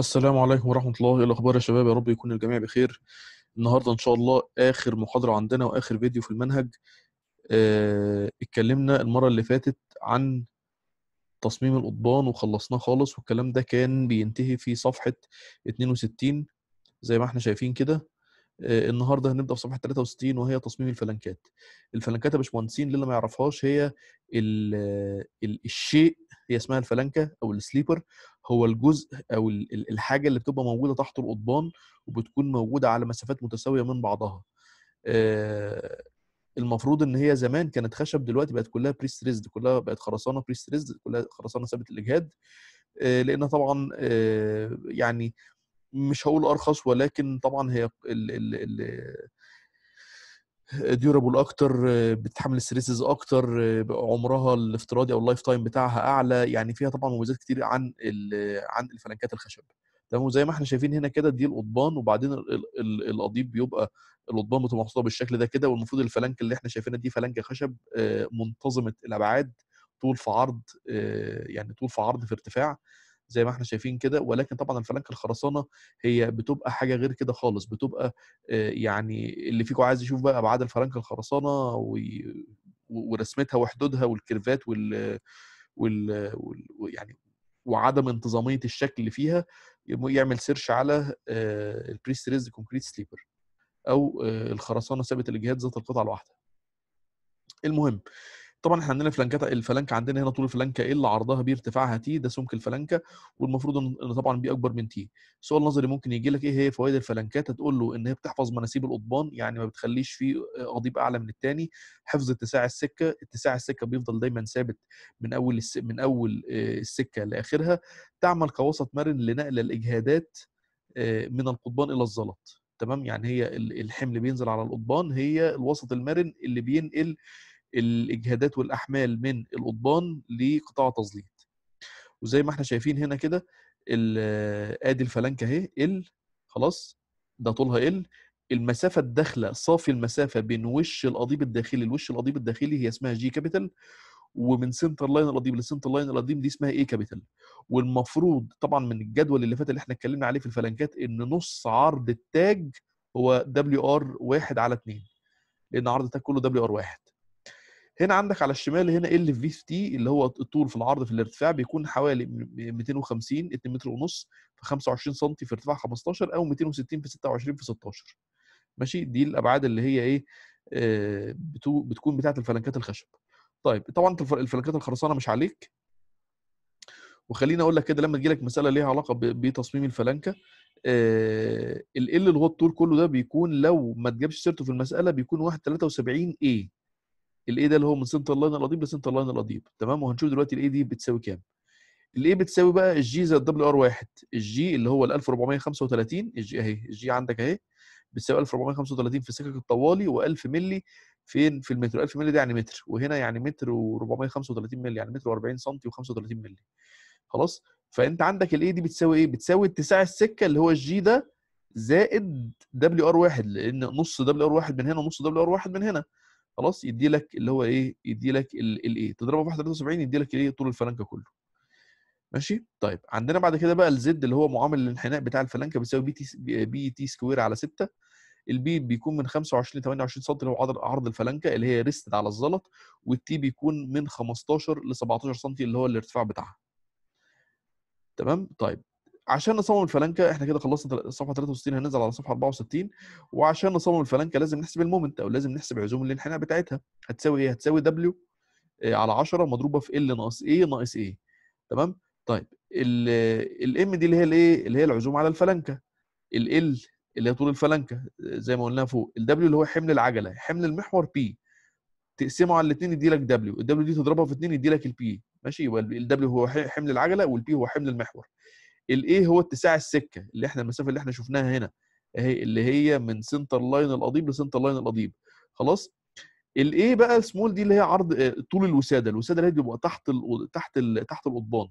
السلام عليكم ورحمة الله إيه الأخبار يا شباب يا رب يكون الجميع بخير النهاردة إن شاء الله آخر محاضرة عندنا وآخر فيديو في المنهج آه اتكلمنا المرة اللي فاتت عن تصميم القضبان وخلصناه خالص والكلام ده كان بينتهي في صفحة 62 زي ما احنا شايفين كده آه النهارده هنبدا في صفحه 63 وهي تصميم الفلنكات الفلنكات يا باشمهندسين اللي ما يعرفهاش هي ال الـ الشيء هي اسمها الفلانكه او السليبر هو الجزء او الحاجه اللي بتبقى موجوده تحت القضبان وبتكون موجوده على مسافات متساويه من بعضها المفروض ان هي زمان كانت خشب دلوقتي بقت كلها بريستريزد كلها بقت خرسانه بريستريزد كلها خرسانه ثابت الاجهاد لان طبعا يعني مش هقول ارخص ولكن طبعا هي الـ الـ الـ ديورابل اكتر بتحمل ستريسز اكتر عمرها الافتراضي او اللايف تايم بتاعها اعلى يعني فيها طبعا مميزات كتير عن عن الفلنكات الخشب تمام وزي ما احنا شايفين هنا كده دي القضبان وبعدين القضيب بيبقى القضبان بتبقى محطوطه بالشكل ده كده والمفروض الفلنك اللي احنا شايفينها دي فلنك خشب آه، منتظمه الابعاد طول في عرض آه، يعني طول في عرض في ارتفاع زي ما احنا شايفين كده ولكن طبعا الفلانكه الخرسانه هي بتبقى حاجه غير كده خالص بتبقى آه، يعني اللي فيكم عايز يشوف بقى ابعاد الفلانكه الخرسانه ورسمتها وحدودها والكيرفات وال... وال... يعني وعدم انتظاميه الشكل اللي فيها يعمل سيرش على آه، البريستريز كونكريت سليبر او آه، الخرسانه ثابت الجهات ذات القطعه الواحده المهم طبعا احنا عندنا فلانكات الفلانكه عندنا هنا طول الفلانكه ايه اللي عرضها بيه ارتفاعها تي ده سمك الفلانكه والمفروض ان طبعا بي اكبر من تي سؤال نظري ممكن يجي لك ايه هي فوائد الفلانكات هتقول له ان هي بتحفظ مناسيب القضبان يعني ما بتخليش فيه قضيب اعلى من الثاني حفظ اتساع السكه اتساع السكه بيفضل دايما ثابت من اول الس... من اول آه، السكه لاخرها تعمل كوسط مرن لنقل الاجهادات آه، من القضبان الى الزلط تمام يعني هي الحمل بينزل على القضبان هي الوسط المرن اللي بينقل الاجهادات والاحمال من القضبان لقطاع تظليط وزي ما احنا شايفين هنا كده ادي الفلانكه اهي ال خلاص ده طولها ال المسافة الداخلة صافي المسافة بين وش القضيب الداخلي لوش القضيب الداخلي هي اسمها جي كابيتال ومن سنتر لاين القضيب لسنتر لاين القضيب دي اسمها ايه كابيتال والمفروض طبعا من الجدول اللي فات اللي احنا اتكلمنا عليه في الفلنكات ان نص عرض التاج هو دبليو ار 1 على 2 لان عرض التاج كله دبليو ار 1 هنا عندك على الشمال هنا ال في في تي اللي هو الطول في العرض في الارتفاع بيكون حوالي 250 2 متر ونص في 25 سم في ارتفاع 15 او 260 في 26 في 16 ماشي دي الابعاد اللي هي ايه آه، بتكون بتاعه الفلنكات الخشب طيب طبعا الفلنكات الخرسانه مش عليك وخليني اقول لك كده لما تجي لك مساله ليها علاقه بتصميم الفلنكه آه، ال اللي هو الطول كله ده بيكون لو ما تجيبش سيرته في المساله بيكون 1.73 اي الاي ده اللي هو من سنتر لاين القضيب لسنتر لاين القضيب تمام وهنشوف دلوقتي الاي دي بتساوي كام الاي بتساوي بقى الجي زائد دبليو ار 1 الجي اللي هو ال 1435 الجي اهي الجي عندك اهي بتساوي 1435 في سكك الطوالي و1000 مللي فين في المتر 1000 مللي ده يعني متر وهنا يعني متر و435 مللي يعني متر و40 سم و35 مللي خلاص فانت عندك الاي دي بتساوي ايه بتساوي اتساع السكه اللي هو الجي ده زائد دبليو ار 1 لان نص دبليو ار 1 من هنا ونص دبليو ار 1 من هنا خلاص يدي لك اللي هو ايه يدي لك الايه تضربه في 73 يدي لك الايه طول الفلنكه كله ماشي طيب عندنا بعد كده بقى الزد اللي هو معامل الانحناء بتاع الفلنكه بيساوي بي تي بي تي سكوير على 6 البي بيكون من 25 ل 28 سم اللي هو عرض عرض الفلنكه اللي هي ريستد على الزلط والتي بيكون من 15 ل 17 سم اللي هو الارتفاع بتاعها تمام طيب عشان نصمم الفلانكه احنا كده خلصنا صفحه 63 هننزل على صفحه 64 وعشان نصمم الفلانكه لازم نحسب المومنت او لازم نحسب عزوم الانحناء بتاعتها هتساوي ايه هتساوي دبليو آه، على 10 مضروبه في ال ناقص ايه ناقص ايه تمام طيب الام دي اللي هي الايه اللي هي العزوم على الفلانكه ال اللي هي طول الفلانكه زي ما قلناها فوق الدبليو اللي هو حمل العجله حمل المحور بي تقسمه على الاثنين يدي لك دبليو الدبليو دي تضربها في اثنين يدي لك البي ماشي يبقى الدبليو هو حمل العجله والبي هو حمل المحور الايه هو اتساع السكه اللي احنا المسافه اللي احنا شفناها هنا اهي اللي هي من سنتر لاين القضيب لسنتر لاين القضيب خلاص الايه بقى السمول دي اللي هي عرض آه، طول الوساده الوساده اللي هي بتبقى تحت الـ تحت الـ تحت القضبان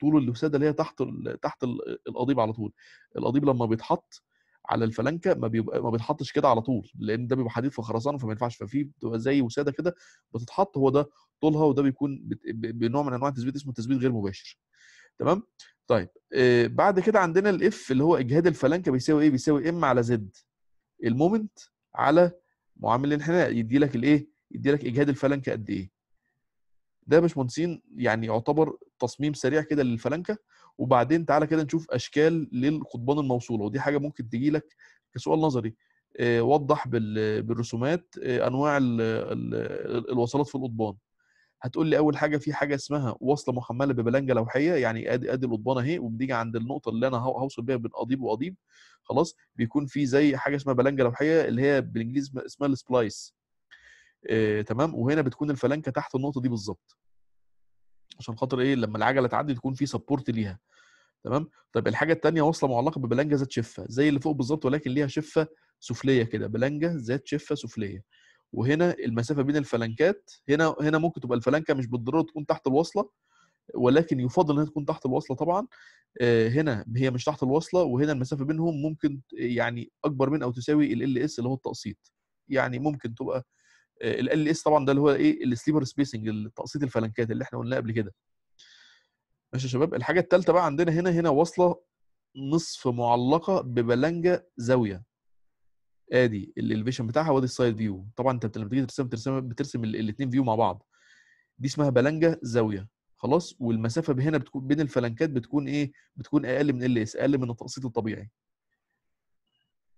طول الوساده اللي هي تحت الـ تحت القضيب على طول القضيب لما بيتحط على الفلنكه ما بيبقى ما بيتحطش كده على طول لان ده بيبقى حديد فخرسانه فما ينفعش ففي بتبقى زي وساده كده بتتحط هو ده طولها وده بيكون بنوع من انواع التثبيت اسمه تثبيت غير مباشر تمام طيب آه، بعد كده عندنا الاف اللي هو اجهاد الفلانكه بيساوي ايه بيساوي ام على زد المومنت على معامل الانحناء يدي لك الايه يدي لك اجهاد الفلانكه قد ايه ده باشمهندسين يعني يعتبر تصميم سريع كده للفلانكه وبعدين تعالى كده نشوف اشكال للقضبان الموصوله ودي حاجه ممكن تجي لك كسؤال نظري آه، وضح بالرسومات آه، انواع الوصلات في القضبان هتقول لي اول حاجه في حاجه اسمها وصله محمله ببلنجه لوحيه يعني ادي ادي القضبان اهي وبنيجي عند النقطه اللي انا هوصل بيها بين قضيب وقضيب خلاص بيكون في زي حاجه اسمها بلنجه لوحيه اللي هي بالانجليزي اسمها السبلايس آه تمام وهنا بتكون الفلانكه تحت النقطه دي بالظبط عشان خاطر ايه لما العجله تعدي تكون في سبورت ليها تمام طب الحاجه الثانيه وصله معلقه ببلنجه ذات شفه زي اللي فوق بالظبط ولكن ليها شفه سفليه كده بلنجه ذات شفه سفليه وهنا المسافه بين الفلنكات هنا هنا ممكن تبقى الفلنكه مش بالضروره تكون تحت الوصله ولكن يفضل انها تكون تحت الوصله طبعا آه، هنا هي مش تحت الوصله وهنا المسافه بينهم ممكن يعني اكبر من او تساوي ال اس اللي هو التقسيط يعني ممكن تبقى آه، ال اس طبعا ده اللي هو ايه السليبر سبيسنج التقسيط الفلنكات اللي احنا قلناه قبل كده ماشي يا شباب الحاجه الثالثه بقى عندنا هنا هنا وصله نصف معلقه ببلانجه زاويه ادي الاليفيشن بتاعها وادي السايد فيو طبعا انت لما بتيجي ترسم ترسم بترسم الاثنين فيو مع بعض دي اسمها بلانجا زاويه خلاص والمسافه هنا بتكون بين الفلنكات بتكون ايه بتكون اقل من ال اس اقل من التقسيط الطبيعي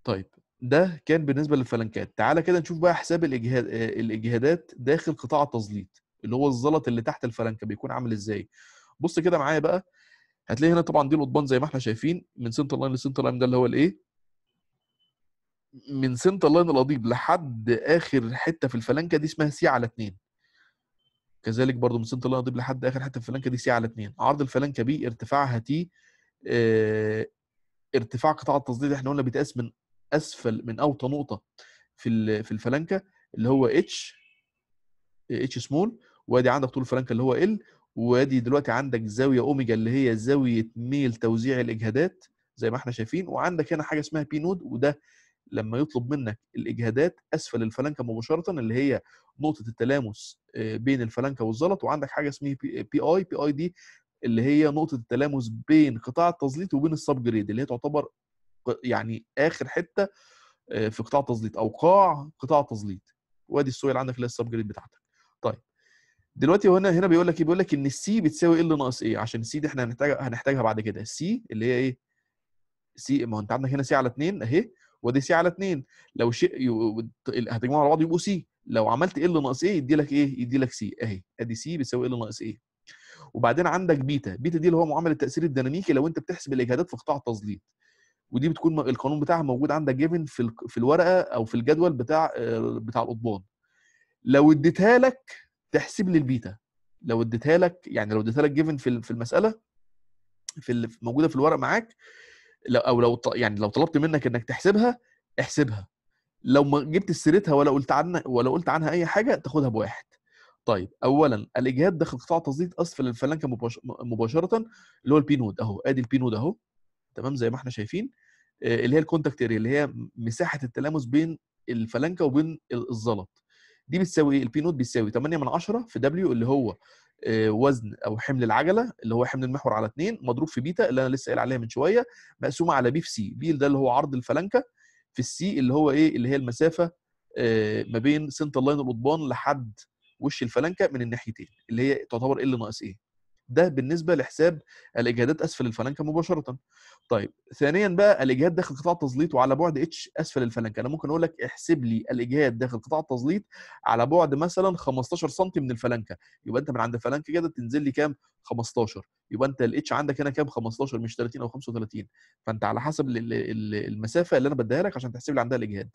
طيب ده كان بالنسبه للفلنكات تعالى كده نشوف بقى حساب الاجهاد الاجهادات داخل قطاع التزليط اللي هو الزلط اللي تحت الفلنكه بيكون عامل ازاي بص كده معايا بقى هتلاقي هنا طبعا دي القضبان زي ما احنا شايفين من سنتر لاين لسنتر لاين ده اللي هو الايه من سنت اللاين القضيب لحد اخر حته في الفلانكه دي اسمها سي على 2 كذلك برضو من سنت اللاين القضيب لحد اخر حته في الفلانكه دي سي على 2 عرض الفلانكه بي ارتفاعها تي اه ارتفاع قطاع التصديد احنا قلنا بيتقاس من اسفل من اوطى نقطه في في الفلانكه اللي هو اتش اتش سمول وادي عندك طول الفلانكه اللي هو ال وادي دلوقتي عندك زاويه اوميجا اللي هي زاويه ميل توزيع الاجهادات زي ما احنا شايفين وعندك هنا حاجه اسمها بي نود وده لما يطلب منك الاجهادات اسفل الفلنكه مباشره اللي هي نقطه التلامس آه، بين الفلنكه والزلط وعندك حاجه اسمها بي اي بي اي دي اللي هي نقطه التلامس بين قطاع التزليط وبين السب جريد اللي هي تعتبر يعني اخر حته آه، في قطاع التزليط او قاع قطاع التزليط وادي السويل عندك اللي هي السب جريد بتاعتك طيب دلوقتي هنا هنا بيقول لك ايه بيقول لك ان السي بتساوي ال ناقص ايه عشان السي دي احنا هنحتاجها هنحتاجها بعد كده السي اللي هي ايه سي ما هو انت عندك هنا سي على 2 اهي ودي سي على 2 لو شيء هتجمعوا على بعض يبقوا سي لو عملت ال ناقص ايه يدي لك ايه يدي لك سي اهي ادي سي بيساوي ال ناقص ايه وبعدين عندك بيتا بيتا دي اللي هو معامل التاثير الديناميكي لو انت بتحسب الاجهادات في قطاع التظليل ودي بتكون القانون بتاعها موجود عندك جيفن في في الورقه او في الجدول بتاع آه، بتاع القضبان لو اديتها لك تحسب لي البيتا لو اديتها لك يعني لو اديتها لك جيفن في في المساله في اللي موجوده في الورق معاك لو او لو يعني لو طلبت منك انك تحسبها احسبها لو ما جبت سيرتها ولا قلت عنها ولا قلت عنها اي حاجه تاخدها بواحد طيب اولا الاجهاد داخل قطاع تظبيط اسفل الفلنكه مباشره اللي هو البينود اهو ادي البينود اهو تمام زي ما احنا شايفين آه، اللي هي الكونتاكت اريا اللي هي مساحه التلامس بين الفلنكه وبين الزلط دي بتساوي ايه؟ البينود بيساوي 8 من 10 في دبليو اللي هو آه، وزن او حمل العجله اللي هو حمل المحور على 2 مضروب في بيتا اللي انا لسه قايل عليها من شويه مقسومه على بي في سي بي ده اللي هو عرض الفلنكه في السي اللي هو ايه اللي هي المسافه آه، ما بين سنتر لاين القضبان لحد وش الفلنكه من الناحيتين اللي هي تعتبر ال ناقص ايه ده بالنسبه لحساب الاجهادات اسفل الفلنكه مباشره طيب ثانيا بقى الاجهاد داخل قطاع التزليط وعلى بعد اتش اسفل الفلنكه انا ممكن اقول لك احسب لي الاجهاد داخل قطاع التزليط على بعد مثلا 15 سم من الفلنكه يبقى انت من عند الفلنكه كده تنزل لي كام 15 يبقى انت الاتش عندك هنا كام 15 مش 30 او 35 فانت على حسب المسافه اللي انا بديها لك عشان تحسب لي عندها الاجهاد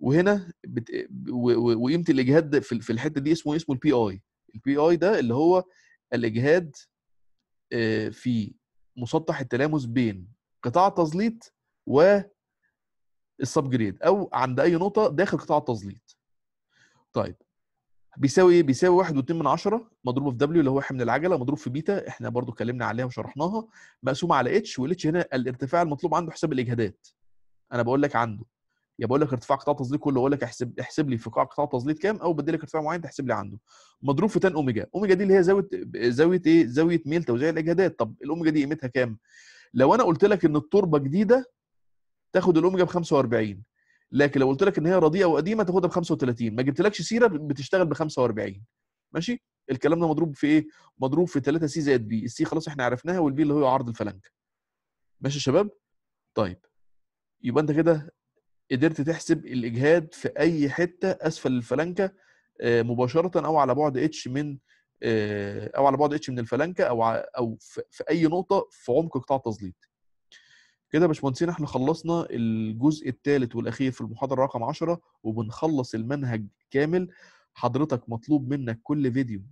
وهنا بت... وقيمه الاجهاد في الحته دي اسمه اسمه البي اي البي اي ده اللي هو الاجهاد آه، في مسطح التلامس بين قطاع التظليط و السب جريد او عند اي نقطه داخل قطاع التظليط طيب بيساوي ايه بيساوي 1.2 من عشرة مضروب في دبليو اللي هو حمل العجله مضروب في بيتا احنا برضو اتكلمنا عليها وشرحناها مقسوم على اتش والاتش هنا الارتفاع المطلوب عنده حساب الاجهادات انا بقول لك عنده يا بقول لك ارتفاع قطاع التظليل كله اقول لك احسب احسب لي في قاع قطاع التظليل كام او بدي لك ارتفاع معين تحسب لي عنده مضروب في تان اوميجا اوميجا دي اللي هي زاويه زاويه ايه زاويه ميل توزيع الاجهادات طب الاوميجا دي قيمتها كام لو انا قلت لك ان التربه جديده تاخد الاوميجا ب 45 لكن لو قلت لك ان هي رديئه وقديمه تاخدها ب 35 ما جبتلكش سيره بتشتغل ب 45 ماشي الكلام ده مضروب في ايه مضروب في 3 سي زائد بي السي خلاص احنا عرفناها والبي اللي هو عرض الفلنك ماشي يا شباب طيب يبقى انت كده قدرت تحسب الاجهاد في اي حته اسفل الفلنكه آه، مباشره او على بعد اتش من آه، او على بعد اتش من الفلنكه او او في اي نقطه في عمق قطاع التظليل كده يا باشمهندسين احنا خلصنا الجزء الثالث والاخير في المحاضره رقم 10 وبنخلص المنهج كامل حضرتك مطلوب منك كل فيديو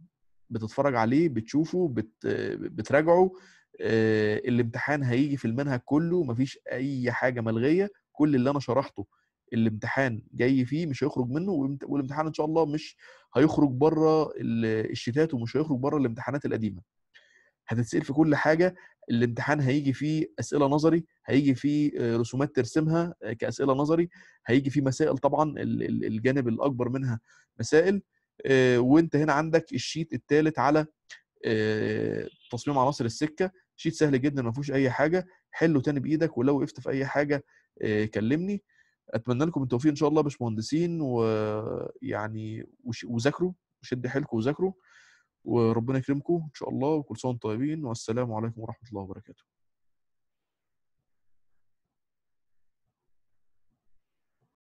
بتتفرج عليه بتشوفه بت... بتراجعه آه، الامتحان هيجي في المنهج كله مفيش اي حاجه ملغيه كل اللي انا شرحته الامتحان جاي فيه مش هيخرج منه والامتحان ان شاء الله مش هيخرج بره الشتات ومش هيخرج بره الامتحانات القديمه هتتسال في كل حاجه الامتحان هيجي فيه اسئله نظري هيجي فيه آه، رسومات ترسمها آه، كاسئله نظري هيجي فيه مسائل طبعا الجانب الاكبر منها مسائل آه، وانت هنا عندك الشيت الثالث على تصميم عناصر السكه شيت سهل جدا ما فيهوش اي حاجه حله تاني بايدك ولو وقفت في اي حاجه آه، كلمني اتمنى لكم التوفيق ان شاء الله باشمهندسين ويعني وذاكروا وشد حيلكم وذاكروا وربنا يكرمكم ان شاء الله وكل سنه وانتم طيبين والسلام عليكم ورحمه الله وبركاته